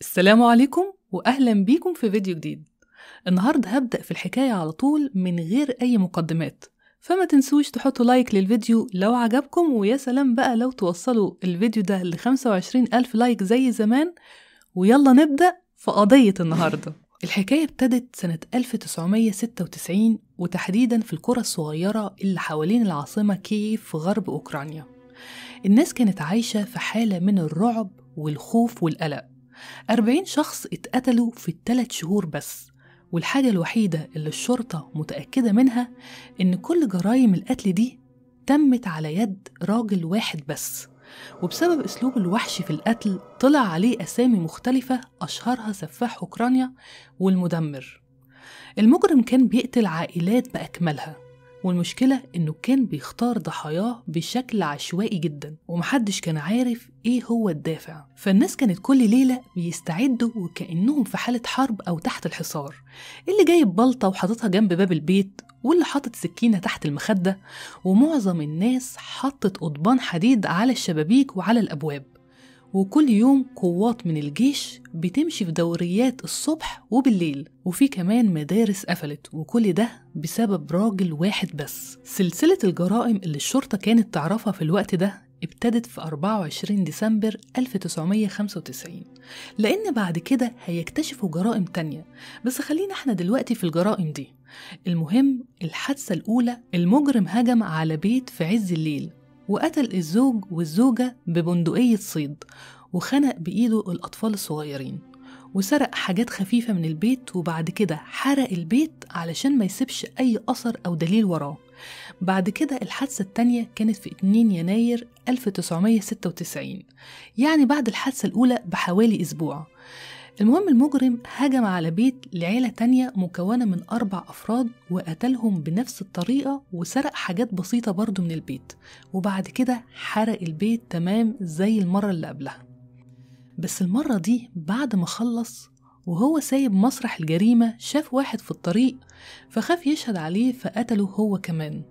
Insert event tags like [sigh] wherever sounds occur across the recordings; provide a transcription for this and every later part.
السلام عليكم واهلا بيكم في فيديو جديد النهارده هبدأ في الحكاية على طول من غير أي مقدمات فما تنسوش تحطوا لايك للفيديو لو عجبكم ويا سلام بقى لو توصلوا الفيديو ده ل 25 ألف لايك زي زمان ويلا نبدأ في قضية النهاردة [laughs] الحكاية ابتدت سنة 1996 وتحديدا في القرى الصغيرة اللي حوالين العاصمة كييف في غرب أوكرانيا الناس كانت عايشة في حالة من الرعب والخوف والقلق 40 شخص اتقتلوا في التلات شهور بس والحاجة الوحيدة اللي الشرطة متأكدة منها إن كل جرائم القتل دي تمت على يد راجل واحد بس وبسبب أسلوب الوحش في القتل طلع عليه أسامي مختلفة أشهرها سفاح أوكرانيا والمدمر المجرم كان بيقتل عائلات بأكملها والمشكلة إنه كان بيختار ضحاياه بشكل عشوائي جدا ومحدش كان عارف إيه هو الدافع فالناس كانت كل ليلة بيستعدوا وكأنهم في حالة حرب أو تحت الحصار اللي جايب بلطة وحاططها جنب باب البيت واللي حاطط سكينة تحت المخدة ومعظم الناس حطت قضبان حديد على الشبابيك وعلى الأبواب وكل يوم قوات من الجيش بتمشي في دوريات الصبح وبالليل وفي كمان مدارس قفلت وكل ده بسبب راجل واحد بس سلسلة الجرائم اللي الشرطة كانت تعرفها في الوقت ده ابتدت في 24 ديسمبر 1995 لأن بعد كده هيكتشفوا جرائم تانية بس خلينا احنا دلوقتي في الجرائم دي المهم الحادثة الأولى المجرم هجم على بيت في عز الليل وقتل الزوج والزوجة ببندقية صيد وخنق بإيده الأطفال الصغيرين وسرق حاجات خفيفة من البيت وبعد كده حرق البيت علشان ما يسيبش أي أثر أو دليل وراه بعد كده الحادثة التانية كانت في 2 يناير 1996 يعني بعد الحادثة الأولى بحوالي أسبوع المهم المجرم هجم على بيت لعيلة تانية مكونة من أربع أفراد وقتلهم بنفس الطريقة وسرق حاجات بسيطة برضه من البيت وبعد كده حرق البيت تمام زي المرة اللي قبلها بس المرة دي بعد ما خلص وهو سايب مسرح الجريمة شاف واحد في الطريق فخاف يشهد عليه فقتله هو كمان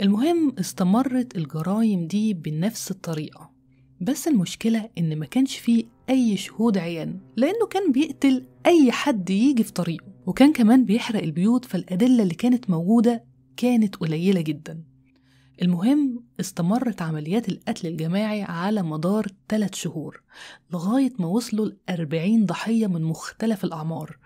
المهم استمرت الجرايم دي بنفس الطريقة بس المشكلة إن ما كانش فيه أي شهود عيان لأنه كان بيقتل أي حد يجي في طريقه وكان كمان بيحرق البيوت فالأدلة اللي كانت موجودة كانت قليلة جدا المهم استمرت عمليات القتل الجماعي على مدار ثلاث شهور لغاية ما وصلوا لأربعين ضحية من مختلف الأعمار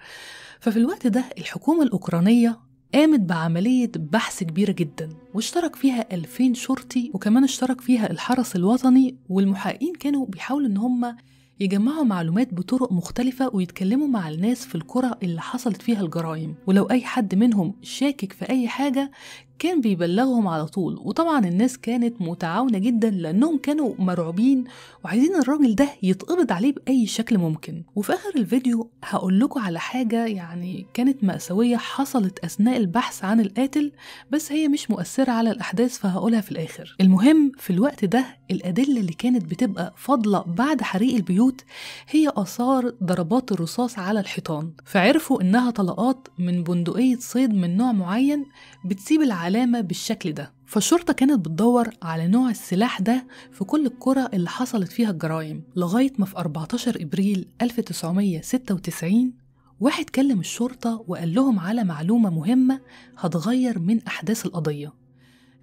ففي الوقت ده الحكومة الأوكرانية قامت بعملية بحث كبيرة جدا واشترك فيها 2000 شرطي وكمان اشترك فيها الحرس الوطني والمحققين كانوا بيحاولوا ان هم يجمعوا معلومات بطرق مختلفة ويتكلموا مع الناس في القرى اللي حصلت فيها الجرائم ولو أي حد منهم شاكك في أي حاجة كان بيبلغهم على طول وطبعا الناس كانت متعاونة جدا لأنهم كانوا مرعوبين وعايزين الراجل ده يتقبض عليه بأي شكل ممكن وفي آخر الفيديو هقول لكم على حاجة يعني كانت مأساوية حصلت أثناء البحث عن القاتل بس هي مش مؤثرة على الأحداث فهقولها في الآخر المهم في الوقت ده الأدلة اللي كانت بتبقى فاضلة بعد حريق البيوت هي آثار ضربات الرصاص على الحيطان فعرفوا إنها طلقات من بندقية صيد من نوع معين بتسيب العالم علامة بالشكل ده فالشرطة كانت بتدور على نوع السلاح ده في كل القرى اللي حصلت فيها الجرائم لغاية ما في 14 إبريل 1996 واحد كلم الشرطة وقال لهم على معلومة مهمة هتغير من أحداث القضية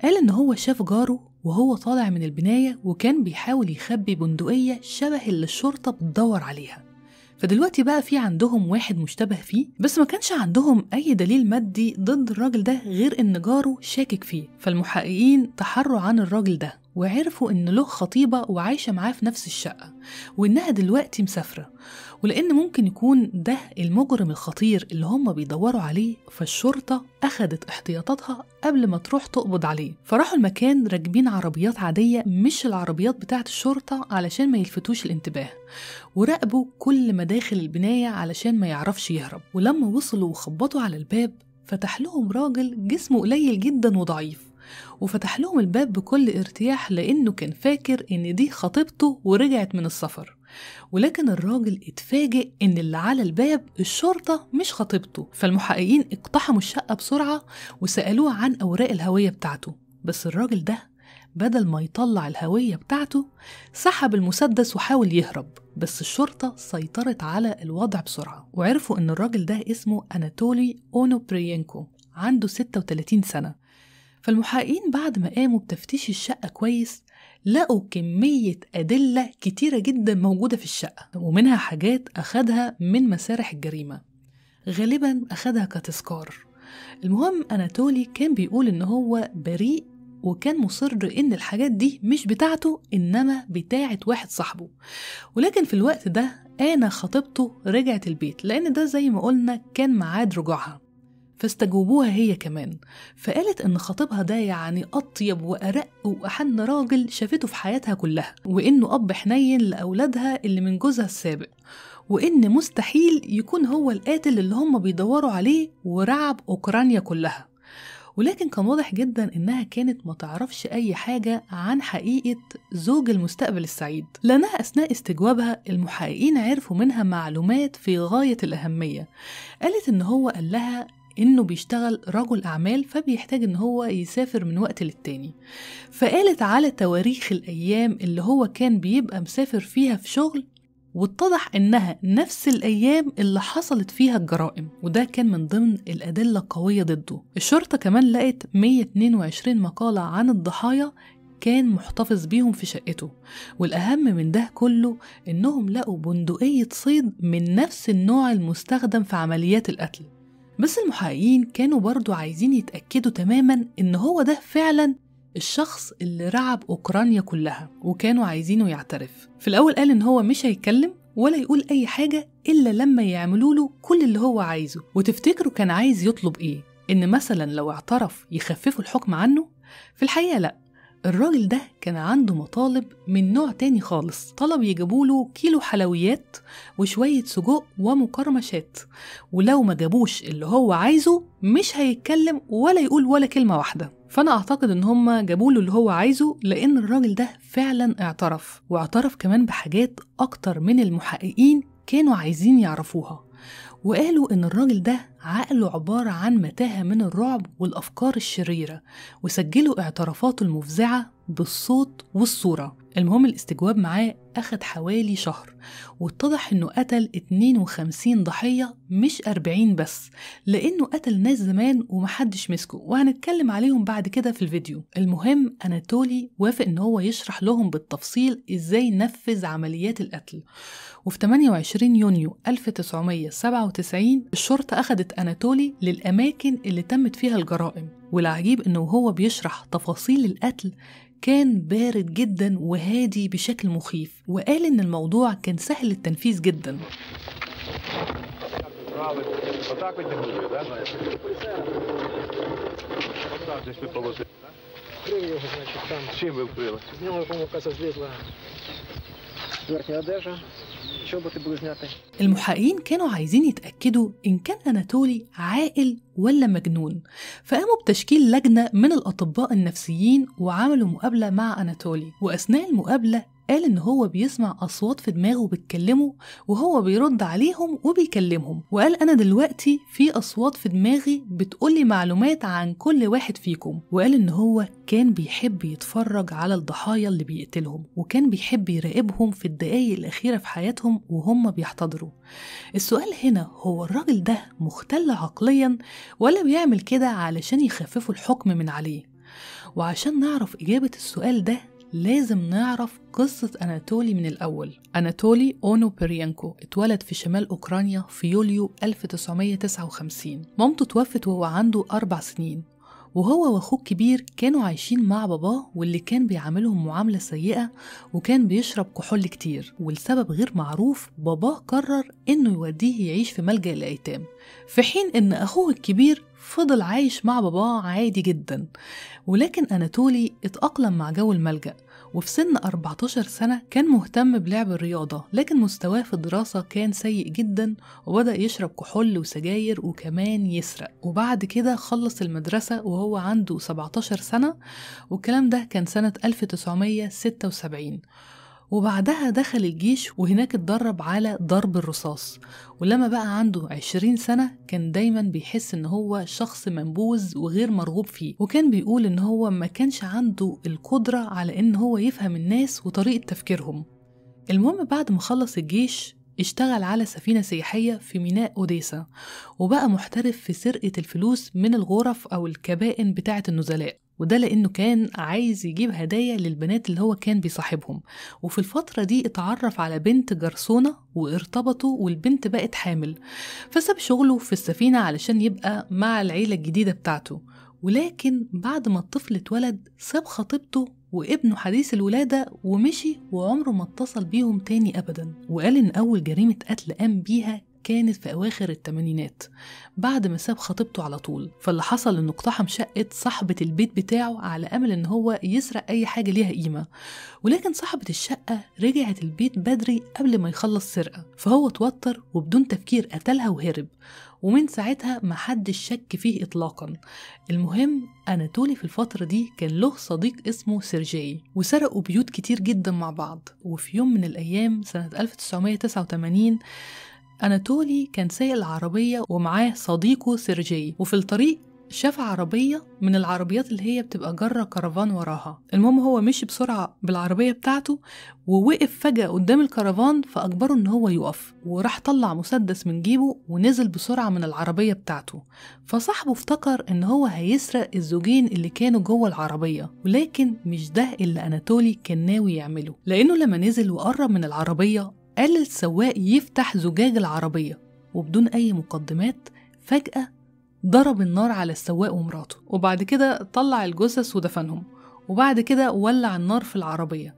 قال إن هو شاف جاره وهو طالع من البناية وكان بيحاول يخبي بندقية شبه اللي الشرطة بتدور عليها فدلوقتي بقى في عندهم واحد مشتبه فيه بس ما كانش عندهم أي دليل مادي ضد الراجل ده غير إن جاره شاكك فيه فالمحققين تحروا عن الراجل ده وعرفوا إن له خطيبة وعايشة معاه في نفس الشقة وإنها دلوقتي مسافرة ولأن ممكن يكون ده المجرم الخطير اللي هم بيدوروا عليه فالشرطة أخدت احتياطاتها قبل ما تروح تقبض عليه فراحوا المكان راكبين عربيات عادية مش العربيات بتاعة الشرطة علشان ما يلفتوش الانتباه وراقبوا كل مداخل البناية علشان ما يعرفش يهرب ولما وصلوا وخبطوا على الباب فتح لهم راجل جسمه قليل جدا وضعيف وفتح لهم الباب بكل ارتياح لأنه كان فاكر إن دي خطيبته ورجعت من السفر ولكن الراجل اتفاجئ إن اللي على الباب الشرطة مش خطيبته فالمحققين اقتحموا الشقة بسرعة وسألوه عن أوراق الهوية بتاعته بس الراجل ده بدل ما يطلع الهوية بتاعته سحب المسدس وحاول يهرب بس الشرطة سيطرت على الوضع بسرعة وعرفوا إن الراجل ده اسمه أناتولي أونوبريينكو عنده 36 سنة فالمحققين بعد ما قاموا بتفتيش الشقة كويس لقوا كمية أدلة كتيرة جدا موجودة في الشقة ومنها حاجات أخدها من مسارح الجريمة غالبا أخدها كتذكار المهم أناتولي كان بيقول إن هو بريء وكان مصر إن الحاجات دي مش بتاعته إنما بتاعة واحد صاحبه ولكن في الوقت ده أنا خطيبته رجعت البيت لأن ده زي ما قلنا كان معاد رجوعها فاستجوبوها هي كمان فقالت إن خطيبها ده يعني أطيب وأرق وأحن راجل شافته في حياتها كلها وإنه أب حنين لأولادها اللي من جوزها السابق وإن مستحيل يكون هو القاتل اللي هم بيدوروا عليه ورعب أوكرانيا كلها ولكن كان واضح جدا إنها كانت ما تعرفش أي حاجة عن حقيقة زوج المستقبل السعيد لأنها أثناء استجوابها المحققين عرفوا منها معلومات في غاية الأهمية قالت إن هو قال لها انه بيشتغل رجل اعمال فبيحتاج ان هو يسافر من وقت للتاني فقالت على تواريخ الايام اللي هو كان بيبقى مسافر فيها في شغل واتضح انها نفس الايام اللي حصلت فيها الجرائم وده كان من ضمن الادله القويه ضده الشرطه كمان لقت 122 مقاله عن الضحايا كان محتفظ بيهم في شقته والأهم من ده كله إنهم لقوا بندقية صيد من نفس النوع المستخدم في عمليات القتل بس المحققين كانوا برضو عايزين يتأكدوا تماما إن هو ده فعلا الشخص اللي رعب أوكرانيا كلها وكانوا عايزينه يعترف في الأول قال إن هو مش هيتكلم ولا يقول أي حاجة إلا لما يعملوا له كل اللي هو عايزه وتفتكروا كان عايز يطلب إيه إن مثلا لو اعترف يخففوا الحكم عنه في الحقيقة لأ الراجل ده كان عنده مطالب من نوع تاني خالص طلب يجيبوله كيلو حلويات وشوية سجق ومكرمشات ولو ما جابوش اللي هو عايزه مش هيتكلم ولا يقول ولا كلمة واحدة فأنا أعتقد إن هما جابوله اللي هو عايزه لأن الراجل ده فعلا اعترف واعترف كمان بحاجات أكتر من المحققين كانوا عايزين يعرفوها وقالوا إن الراجل ده عقله عبارة عن متاهة من الرعب والأفكار الشريرة وسجلوا اعترافاته المفزعة بالصوت والصورة المهم الاستجواب معاه أخد حوالي شهر واتضح إنه قتل 52 ضحية مش 40 بس لأنه قتل ناس زمان ومحدش مسكه وهنتكلم عليهم بعد كده في الفيديو المهم أناتولي وافق إن هو يشرح لهم بالتفصيل إزاي نفذ عمليات القتل وفي 28 يونيو 1997 الشرطة أخدت أناتولي للأماكن اللي تمت فيها الجرائم والعجيب إنه وهو بيشرح تفاصيل القتل كان بارد جدا وهادي بشكل مخيف وقال إن الموضوع كان سهل التنفيذ جدا Крылья значит, там. Чем вы крыло? Ну, по-моему, касса слезла. Верхняя одежда. شربة البروزناتين المحققين كانوا عايزين يتأكدوا إن كان أناتولي عاقل ولا مجنون فقاموا بتشكيل لجنة من الأطباء النفسيين وعملوا مقابلة مع أناتولي وأثناء المقابلة قال إن هو بيسمع أصوات في دماغه بتكلمه وهو بيرد عليهم وبيكلمهم وقال أنا دلوقتي في أصوات في دماغي بتقولي معلومات عن كل واحد فيكم وقال إن هو كان بيحب يتفرج على الضحايا اللي بيقتلهم وكان بيحب يراقبهم في الدقايق الأخيرة في حياتهم وهم بيحتضروا السؤال هنا هو الراجل ده مختل عقليا ولا بيعمل كده علشان يخففوا الحكم من عليه وعشان نعرف إجابة السؤال ده لازم نعرف قصة أناتولي من الأول أناتولي أونو بيريانكو اتولد في شمال أوكرانيا في يوليو 1959 مامته توفت وهو عنده أربع سنين وهو واخوه الكبير كانوا عايشين مع باباه واللي كان بيعاملهم معاملة سيئة وكان بيشرب كحول كتير ولسبب غير معروف باباه قرر انه يوديه يعيش في ملجأ الأيتام في حين ان اخوه الكبير فضل عايش مع باباه عادي جدا ولكن أناتولي اتأقلم مع جو الملجأ وفي سن 14 سنة كان مهتم بلعب الرياضة لكن مستواه في الدراسة كان سيء جدا وبدأ يشرب كحول وسجاير وكمان يسرق وبعد كده خلص المدرسة وهو عنده 17 سنة والكلام ده كان سنة 1976 وبعدها دخل الجيش وهناك اتدرب على ضرب الرصاص ولما بقى عنده 20 سنة كان دايما بيحس ان هو شخص منبوذ وغير مرغوب فيه وكان بيقول ان هو ما كانش عنده القدرة على ان هو يفهم الناس وطريقة تفكيرهم المهم بعد ما خلص الجيش اشتغل على سفينة سياحية في ميناء أوديسا وبقى محترف في سرقة الفلوس من الغرف أو الكبائن بتاعة النزلاء وده لأنه كان عايز يجيب هدايا للبنات اللي هو كان بيصاحبهم وفي الفترة دي اتعرف على بنت جرسونة وارتبطوا والبنت بقت حامل فساب شغله في السفينة علشان يبقى مع العيلة الجديدة بتاعته ولكن بعد ما الطفل اتولد ساب خطيبته وابنه حديث الولادة ومشي وعمره ما اتصل بيهم تاني أبدا وقال إن أول جريمة قتل قام بيها كانت في أواخر التمانينات بعد ما ساب خطيبته على طول فاللي حصل إنه اقتحم شقة صاحبة البيت بتاعه على أمل إن هو يسرق أي حاجة ليها قيمة ولكن صاحبة الشقة رجعت البيت بدري قبل ما يخلص سرقة فهو اتوتر وبدون تفكير قتلها وهرب ومن ساعتها محدش شك فيه إطلاقا المهم أناتولي في الفترة دي كان له صديق اسمه سيرجي وسرقوا بيوت كتير جدا مع بعض وفي يوم من الأيام سنة 1989 أناتولي كان سايق العربية ومعاه صديقه سيرجي وفي الطريق شاف عربية من العربيات اللي هي بتبقى جرة كرفان وراها المهم هو مشي بسرعة بالعربية بتاعته ووقف فجأة قدام الكرفان فأجبره إن هو يقف وراح طلع مسدس من جيبه ونزل بسرعة من العربية بتاعته فصاحبه افتكر إن هو هيسرق الزوجين اللي كانوا جوه العربية ولكن مش ده اللي أناتولي كان ناوي يعمله لأنه لما نزل وقرب من العربية قال السواق يفتح زجاج العربية وبدون أي مقدمات فجأة ضرب النار على السواق ومراته وبعد كده طلع الجثث ودفنهم وبعد كده ولع النار في العربية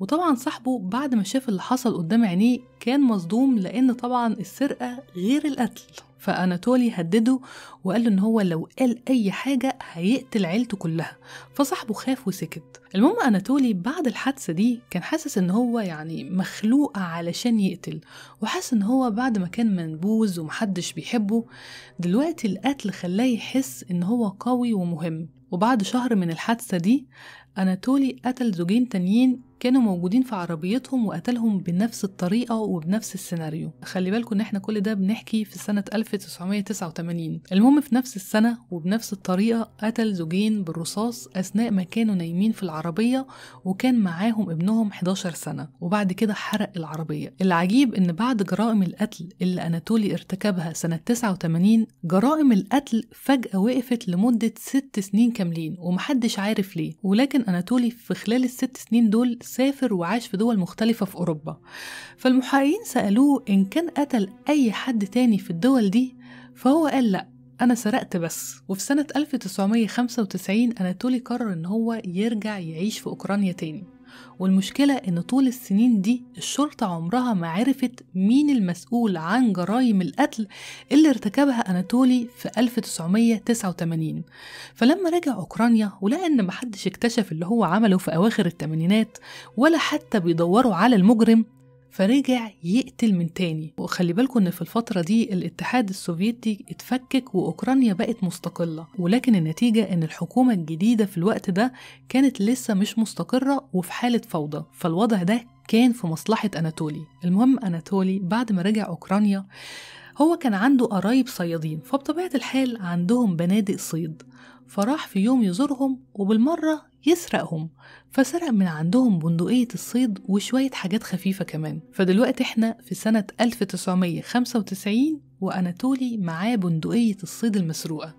وطبعا صاحبه بعد ما شاف اللي حصل قدام عينيه كان مصدوم لأن طبعا السرقة غير القتل فأناتولي هدده وقال له إن هو لو قال أي حاجة هيقتل عيلته كلها فصاحبه خاف وسكت المهم أناتولي بعد الحادثة دي كان حاسس إن هو يعني مخلوق علشان يقتل وحاسس إن هو بعد ما كان منبوز ومحدش بيحبه دلوقتي القتل خلاه يحس إن هو قوي ومهم وبعد شهر من الحادثة دي أناتولي قتل زوجين تانيين كانوا موجودين في عربيتهم وقتلهم بنفس الطريقة وبنفس السيناريو خلي بالكم ان احنا كل ده بنحكي في سنة 1989 المهم في نفس السنة وبنفس الطريقة قتل زوجين بالرصاص أثناء ما كانوا نايمين في العربية وكان معاهم ابنهم 11 سنة وبعد كده حرق العربية العجيب ان بعد جرائم القتل اللي أناتولي ارتكبها سنة 89 جرائم القتل فجأة وقفت لمدة ست سنين كاملين ومحدش عارف ليه ولكن أناتولي في خلال الست سنين دول سافر وعاش في دول مختلفة في أوروبا فالمحققين سألوه إن كان قتل أي حد تاني في الدول دي فهو قال لأ أنا سرقت بس وفي سنة 1995 أناتولي قرر إن هو يرجع يعيش في أوكرانيا تاني والمشكلة إن طول السنين دي الشرطة عمرها ما عرفت مين المسؤول عن جرائم القتل اللي ارتكبها أناتولي في 1989 فلما رجع أوكرانيا ولقى إن محدش اكتشف اللي هو عمله في أواخر الثمانينات ولا حتى بيدوروا على المجرم فرجع يقتل من تاني وخلي بالكم ان في الفتره دي الاتحاد السوفيتي اتفكك واوكرانيا بقت مستقله ولكن النتيجه ان الحكومه الجديده في الوقت ده كانت لسه مش مستقره وفي حاله فوضى فالوضع ده كان في مصلحه اناتولي المهم اناتولي بعد ما رجع اوكرانيا هو كان عنده قرايب صيادين فبطبيعة الحال عندهم بنادق صيد فراح في يوم يزورهم وبالمرة يسرقهم فسرق من عندهم بندقية الصيد وشوية حاجات خفيفة كمان فدلوقتي احنا في سنة 1995 وأناتولي معاه بندقية الصيد المسروقة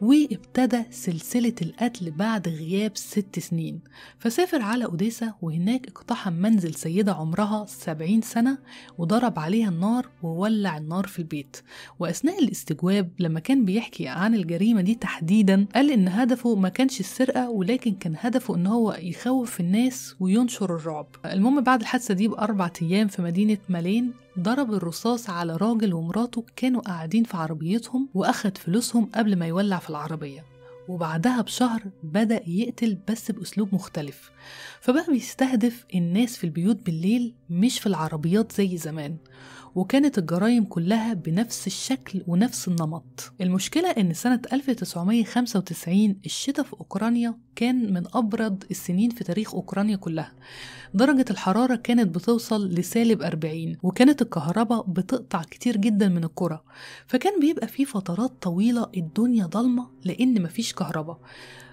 وابتدى سلسلة القتل بعد غياب ست سنين فسافر على أوديسا وهناك اقتحم منزل سيدة عمرها سبعين سنة وضرب عليها النار وولع النار في البيت وأثناء الاستجواب لما كان بيحكي عن الجريمة دي تحديدا قال إن هدفه ما كانش السرقة ولكن كان هدفه إن هو يخوف الناس وينشر الرعب المهم بعد الحادثة دي بأربع أيام في مدينة مالين ضرب الرصاص على راجل ومراته كانوا قاعدين في عربيتهم وأخد فلوسهم قبل ما يولع في العربية وبعدها بشهر بدأ يقتل بس بأسلوب مختلف فبقى بيستهدف الناس في البيوت بالليل مش في العربيات زي زمان وكانت الجرائم كلها بنفس الشكل ونفس النمط المشكلة إن سنة 1995 الشتاء في أوكرانيا كان من أبرد السنين في تاريخ أوكرانيا كلها درجة الحرارة كانت بتوصل لسالب 40 وكانت الكهرباء بتقطع كتير جدا من الكرة فكان بيبقى في فترات طويلة الدنيا ضلمة لأن مفيش كهرباء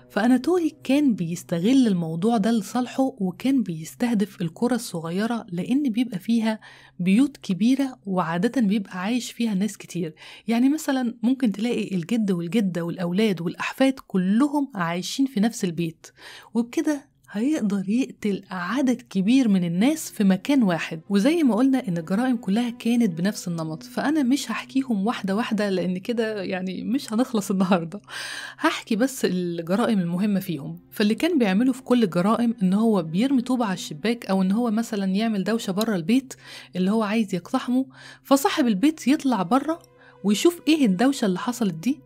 فأناتولي كان بيستغل الموضوع ده لصالحه وكان بيستهدف القرى الصغيرة لأن بيبقى فيها بيوت كبيرة وعادة بيبقى عايش فيها ناس كتير يعني مثلا ممكن تلاقي الجد والجدة والأولاد والأحفاد كلهم عايشين في نفس البيت وبكده هيقدر يقتل عدد كبير من الناس في مكان واحد وزي ما قلنا ان الجرائم كلها كانت بنفس النمط فانا مش هحكيهم واحده واحده لان كده يعني مش هنخلص النهارده هحكي بس الجرائم المهمه فيهم فاللي كان بيعمله في كل الجرائم ان هو بيرمي طوبه على الشباك او ان هو مثلا يعمل دوشه بره البيت اللي هو عايز يقتحمه فصاحب البيت يطلع بره ويشوف ايه الدوشه اللي حصلت دي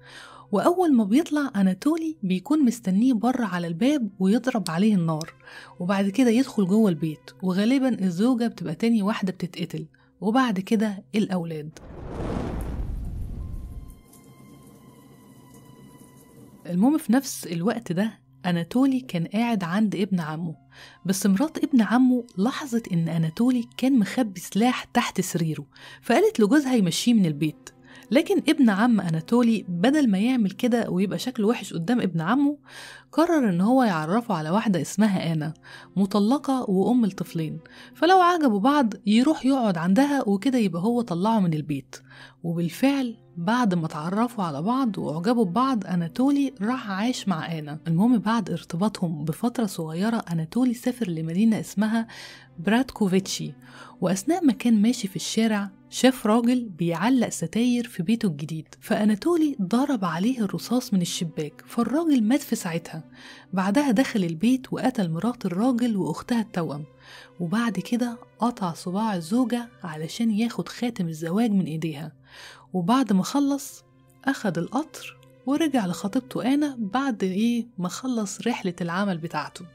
وأول ما بيطلع أناتولي بيكون مستنيه بره على الباب ويضرب عليه النار وبعد كده يدخل جوه البيت وغالبا الزوجة بتبقى تاني واحدة بتتقتل وبعد كده الأولاد المهم في نفس الوقت ده أناتولي كان قاعد عند ابن عمه بس مرات ابن عمه لاحظت إن أناتولي كان مخبي سلاح تحت سريره فقالت لجوزها يمشيه من البيت لكن ابن عم أناتولي بدل ما يعمل كده ويبقى شكله وحش قدام ابن عمه قرر إن هو يعرفه على واحدة اسمها أنا مطلقة وأم لطفلين فلو عجبوا بعض يروح يقعد عندها وكده يبقى هو طلعه من البيت وبالفعل بعد ما تعرفوا على بعض واعجبوا ببعض اناتولي راح عايش مع انا المهم بعد ارتباطهم بفتره صغيره اناتولي سافر لمدينه اسمها براتكوفيتشي واثناء ما كان ماشي في الشارع شاف راجل بيعلق ستاير في بيته الجديد فأناتولي ضرب عليه الرصاص من الشباك فالراجل مات في ساعتها بعدها دخل البيت وقتل مرات الراجل وأختها التوأم وبعد كده قطع صباع الزوجة علشان ياخد خاتم الزواج من إيديها وبعد ما خلص أخد القطر ورجع لخطيبته أنا بعد إيه ما خلص رحلة العمل بتاعته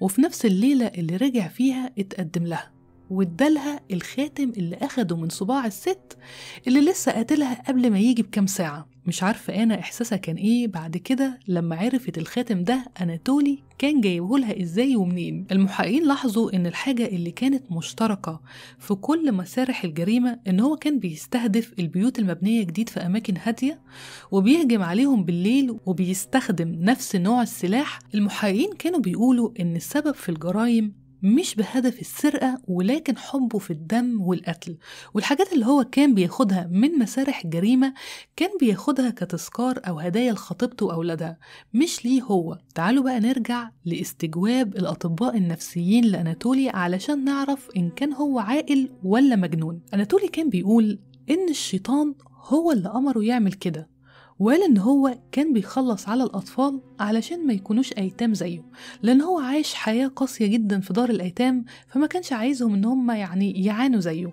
وفي نفس الليلة اللي رجع فيها اتقدم لها وادالها الخاتم اللي أخده من صباع الست اللي لسه قاتلها قبل ما يجي بكام ساعة مش عارفة أنا إحساسها كان إيه بعد كده لما عرفت الخاتم ده أناتولي كان جايبه لها إزاي ومنين المحققين لاحظوا إن الحاجة اللي كانت مشتركة في كل مسارح الجريمة إن هو كان بيستهدف البيوت المبنية جديد في أماكن هادية وبيهجم عليهم بالليل وبيستخدم نفس نوع السلاح المحققين كانوا بيقولوا إن السبب في الجرايم مش بهدف السرقة ولكن حبه في الدم والقتل والحاجات اللي هو كان بياخدها من مسارح الجريمة كان بياخدها كتذكار أو هدايا لخطيبته وأولادها مش ليه هو تعالوا بقى نرجع لاستجواب الأطباء النفسيين لأناتولي علشان نعرف إن كان هو عاقل ولا مجنون أناتولي كان بيقول إن الشيطان هو اللي أمره يعمل كده وقال إن هو كان بيخلص على الأطفال علشان ما يكونوش أيتام زيه لأن هو عايش حياة قاسية جدا في دار الأيتام فما كانش عايزهم إن هم يعني يعانوا زيه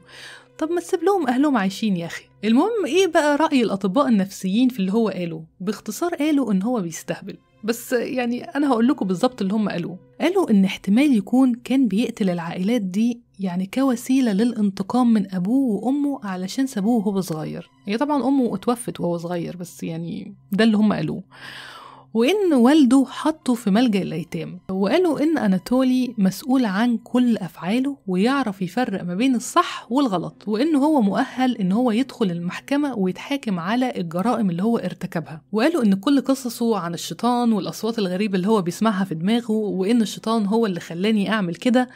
طب ما تسيب لهم أهلهم عايشين يا أخي المهم إيه بقى رأي الأطباء النفسيين في اللي هو قاله باختصار قالوا إن هو بيستهبل بس يعني أنا هقول لكم بالظبط اللي هم قالوه قالوا إن احتمال يكون كان بيقتل العائلات دي يعني كوسيلة للانتقام من أبوه وأمه علشان سابوه وهو صغير هي طبعا أمه اتوفت وهو صغير بس يعني ده اللي هم قالوه وإن والده حطه في ملجأ الأيتام وقالوا إن أناتولي مسؤول عن كل أفعاله ويعرف يفرق ما بين الصح والغلط وإن هو مؤهل إن هو يدخل المحكمة ويتحاكم على الجرائم اللي هو ارتكبها وقالوا إن كل قصصه عن الشيطان والأصوات الغريبة اللي هو بيسمعها في دماغه وإن الشيطان هو اللي خلاني أعمل كده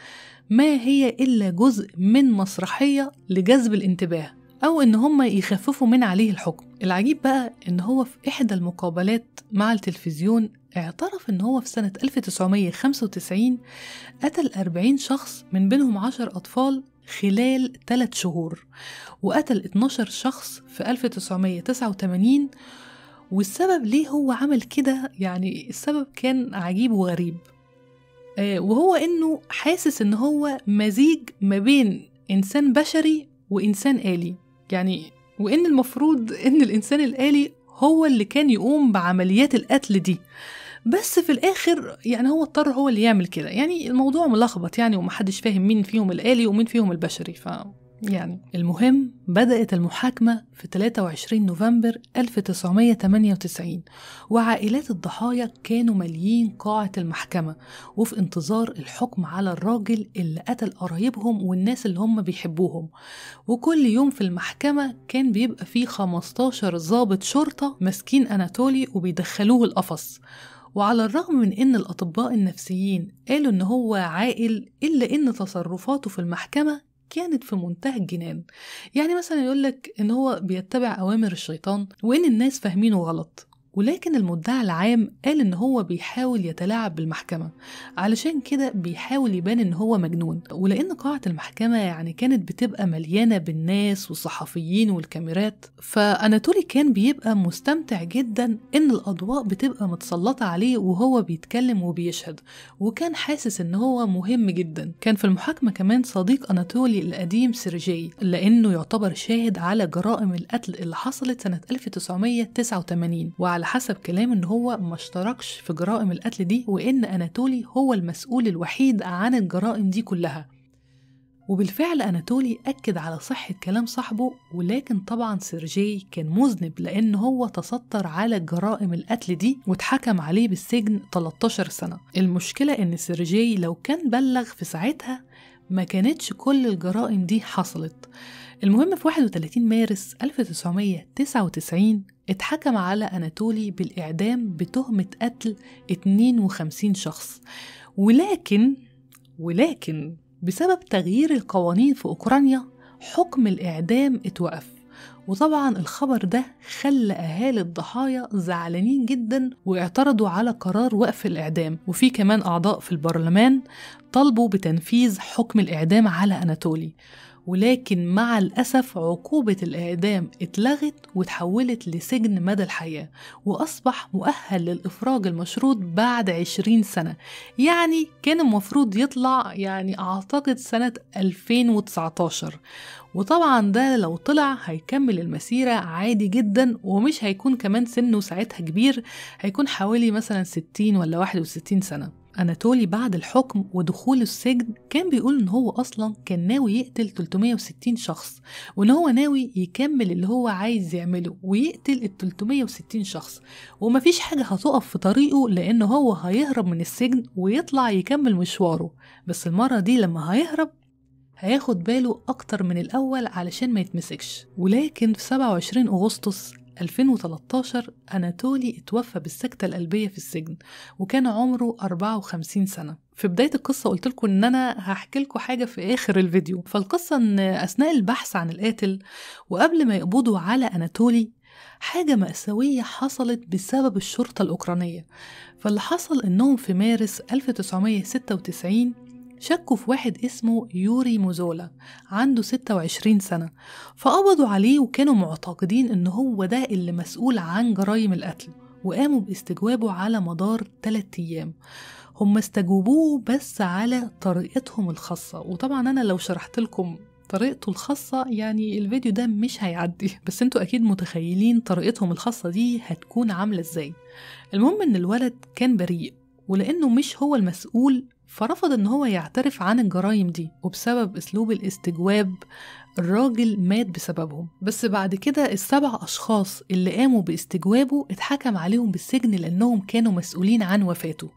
ما هي إلا جزء من مسرحية لجذب الانتباه أو إن هما يخففوا من عليه الحكم العجيب بقى إن هو في إحدى المقابلات مع التلفزيون اعترف إن هو في سنة 1995 قتل 40 شخص من بينهم 10 أطفال خلال 3 شهور وقتل 12 شخص في 1989 والسبب ليه هو عمل كده يعني السبب كان عجيب وغريب آه، وهو انه حاسس ان هو مزيج ما بين انسان بشري وانسان آلي يعني وان المفروض ان الانسان الآلي هو اللي كان يقوم بعمليات القتل دي بس في الاخر يعني هو اضطر هو اللي يعمل كده يعني الموضوع ملخبط يعني ومحدش فاهم مين فيهم الآلي ومين فيهم البشري ف يعني المهم بدأت المحاكمة في 23 نوفمبر 1998 وعائلات الضحايا كانوا مليين قاعة المحكمة وفي انتظار الحكم على الراجل اللي قتل قرايبهم والناس اللي هم بيحبوهم وكل يوم في المحكمة كان بيبقى فيه 15 ضابط شرطة ماسكين أناتولي وبيدخلوه القفص وعلى الرغم من إن الأطباء النفسيين قالوا إن هو عاقل إلا إن تصرفاته في المحكمة كانت في منتهى الجنان يعني مثلا يقولك ان هو بيتبع اوامر الشيطان وان الناس فاهمينه غلط ولكن المدعي العام قال إن هو بيحاول يتلاعب بالمحكمة علشان كده بيحاول يبان إن هو مجنون ولأن قاعة المحكمة يعني كانت بتبقى مليانة بالناس والصحفيين والكاميرات فأناتولي كان بيبقى مستمتع جدا إن الأضواء بتبقى متسلطة عليه وهو بيتكلم وبيشهد وكان حاسس إن هو مهم جدا كان في المحاكمة كمان صديق أناتولي القديم سيرجي لأنه يعتبر شاهد على جرائم القتل اللي حصلت سنة 1989 وعلى حسب كلامه إن هو ما اشتركش في جرائم القتل دي وإن أناتولي هو المسؤول الوحيد عن الجرائم دي كلها وبالفعل أناتولي أكد على صحة كلام صاحبه ولكن طبعا سيرجي كان مذنب لأن هو تستر على جرائم القتل دي واتحكم عليه بالسجن 13 سنة المشكلة إن سيرجي لو كان بلغ في ساعتها ما كانتش كل الجرائم دي حصلت المهم في 31 مارس 1999 اتحكم على أناتولي بالإعدام بتهمة قتل 52 شخص ولكن ولكن بسبب تغيير القوانين في أوكرانيا حكم الإعدام اتوقف وطبعا الخبر ده خلى أهالي الضحايا زعلانين جدا واعترضوا على قرار وقف الإعدام وفي كمان أعضاء في البرلمان طالبوا بتنفيذ حكم الإعدام على أناتولي ولكن مع الأسف عقوبة الإعدام اتلغت وتحولت لسجن مدى الحياة وأصبح مؤهل للإفراج المشروط بعد عشرين سنة يعني كان المفروض يطلع يعني أعتقد سنة 2019 وطبعا ده لو طلع هيكمل المسيرة عادي جدا ومش هيكون كمان سنه ساعتها كبير هيكون حوالي مثلا 60 ولا 61 سنة أناتولي بعد الحكم ودخوله السجن كان بيقول إن هو أصلا كان ناوي يقتل 360 شخص وإن هو ناوي يكمل اللي هو عايز يعمله ويقتل ال 360 شخص ومفيش حاجة هتقف في طريقه لأن هو هيهرب من السجن ويطلع يكمل مشواره بس المرة دي لما هيهرب هياخد باله أكتر من الأول علشان ما يتمسكش ولكن في 27 أغسطس 2013 أناتولي اتوفى بالسكتة القلبية في السجن وكان عمره 54 سنة في بداية القصة قلت لكم إن أنا هحكي لكم حاجة في آخر الفيديو فالقصة إن أثناء البحث عن القاتل وقبل ما يقبضوا على أناتولي حاجة مأساوية حصلت بسبب الشرطة الأوكرانية فاللي حصل إنهم في مارس 1996 شكوا في واحد اسمه يوري موزولا عنده 26 سنة فقبضوا عليه وكانوا معتقدين إن هو ده اللي مسؤول عن جرائم القتل وقاموا باستجوابه على مدار 3 أيام هم استجوبوه بس على طريقتهم الخاصة وطبعا أنا لو شرحت لكم طريقته الخاصة يعني الفيديو ده مش هيعدي بس انتوا أكيد متخيلين طريقتهم الخاصة دي هتكون عاملة ازاي المهم ان الولد كان بريء ولأنه مش هو المسؤول فرفض إن هو يعترف عن الجرائم دي وبسبب أسلوب الاستجواب الراجل مات بسببهم بس بعد كده السبع أشخاص اللي قاموا باستجوابه اتحكم عليهم بالسجن لأنهم كانوا مسؤولين عن وفاته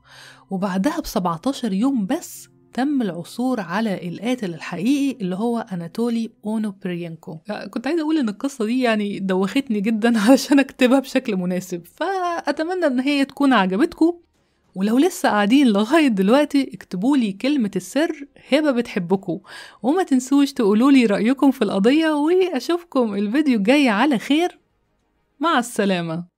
وبعدها ب 17 يوم بس تم العثور على القاتل الحقيقي اللي هو أناتولي أونو آه، كنت عايزة أقول إن القصة دي يعني دوختني جدا [laughs] علشان أكتبها بشكل مناسب فأتمنى إن هي تكون عجبتكم ولو لسه قاعدين لغاية دلوقتي اكتبوا لي كلمة السر هبة بتحبكم وما تنسوش تقولوا لي رأيكم في القضية وأشوفكم الفيديو الجاي على خير مع السلامة